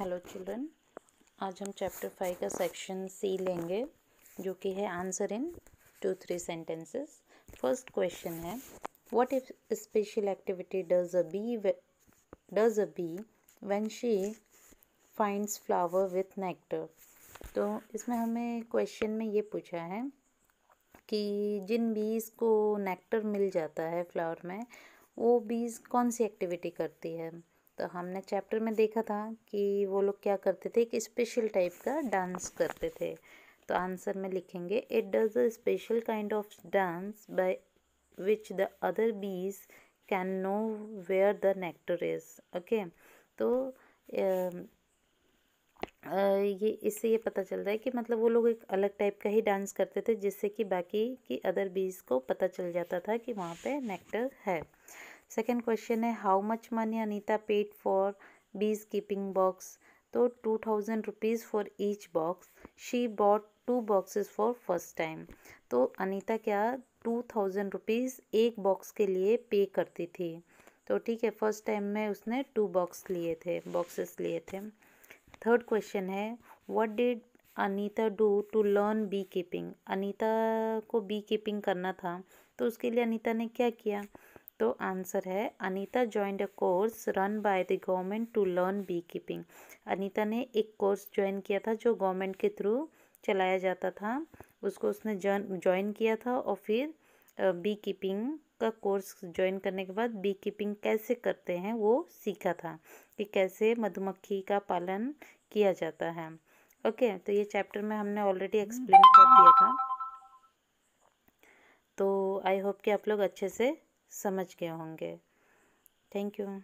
hello children आज हम chapter five का सेक्शन सी लेंगे जो कि है answer in two three sentences first question है what if special activity does a bee does a bee when she finds flower with nectar तो इसमें हमें क्वेश्चन में ये पूछा है कि जिन बीज को नेक्टर मिल जाता है फ्लावर में वो बीज कौन सी एक्टिविटी करती है तो हमने चैप्टर में देखा था कि वो लोग क्या करते थे एक स्पेशल टाइप का डांस करते थे तो आंसर में लिखेंगे इट डज तो, a special kind of dance by which the other bees can know where the nectar is okay तो ये इससे ये पता चल रहा है कि मतलब वो लोग एक अलग टाइप का ही डांस करते थे जिससे कि बाकी की अदर बीज को पता चल जाता था कि वहाँ पे नेक्टर है सेकेंड क्वेश्चन है how much money Anita paid for bees keeping box तो two thousand rupees for each box she bought two boxes for first time तो अनीता क्या टू थाउजेंड रुपीज़ एक बॉक्स के लिए पे करती थी तो ठीक है फर्स्ट टाइम में उसने टू बॉक्स लिए थे बॉक्सेस लिए थे थर्ड क्वेश्चन है what did Anita do to learn bee keeping Anita को बी कीपिंग करना था तो उसके लिए अनीता ने क्या किया तो आंसर है Anita join a course run by the government to learn bee keeping Anita ने एक कोर्स ज्वाइन किया था जो गवर्नमेंट के थ्रू चलाया जाता था उसको उसने ज्वाइन किया था और फिर बी कीपिंग का कोर्स ज्वाइन करने के बाद बी कीपिंग कैसे करते हैं वो सीखा था कि कैसे मधुमक्खी का पालन किया जाता है ओके तो ये चैप्टर में हमने ऑलरेडी एक्सप्लेन कर दिया था तो आई होप कि आप लोग अच्छे से समझ गए होंगे थैंक यू